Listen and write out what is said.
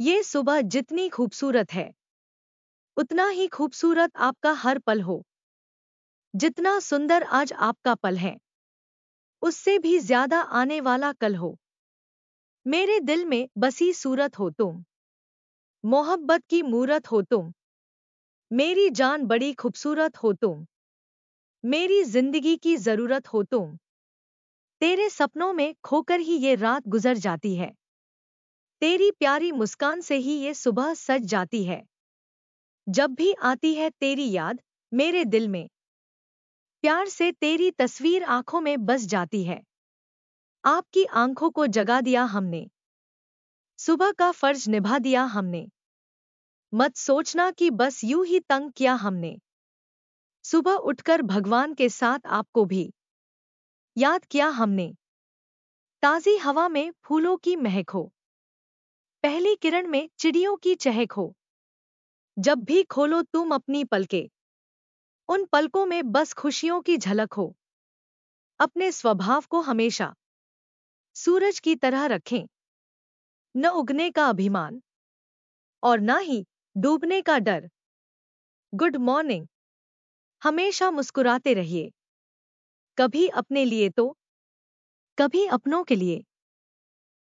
ये सुबह जितनी खूबसूरत है उतना ही खूबसूरत आपका हर पल हो जितना सुंदर आज आपका पल है उससे भी ज्यादा आने वाला कल हो मेरे दिल में बसी सूरत हो तुम मोहब्बत की मूरत हो तुम मेरी जान बड़ी खूबसूरत हो तुम मेरी जिंदगी की जरूरत हो तुम तेरे सपनों में खोकर ही ये रात गुजर जाती है तेरी प्यारी मुस्कान से ही ये सुबह सज जाती है जब भी आती है तेरी याद मेरे दिल में प्यार से तेरी तस्वीर आंखों में बस जाती है आपकी आंखों को जगा दिया हमने सुबह का फर्ज निभा दिया हमने मत सोचना कि बस यूं ही तंग किया हमने सुबह उठकर भगवान के साथ आपको भी याद किया हमने ताजी हवा में फूलों की महक हो पहली किरण में चिड़ियों की चहक हो जब भी खोलो तुम अपनी पलके उन पलकों में बस खुशियों की झलक हो अपने स्वभाव को हमेशा सूरज की तरह रखें न उगने का अभिमान और ना ही डूबने का डर गुड मॉर्निंग हमेशा मुस्कुराते रहिए कभी अपने लिए तो कभी अपनों के लिए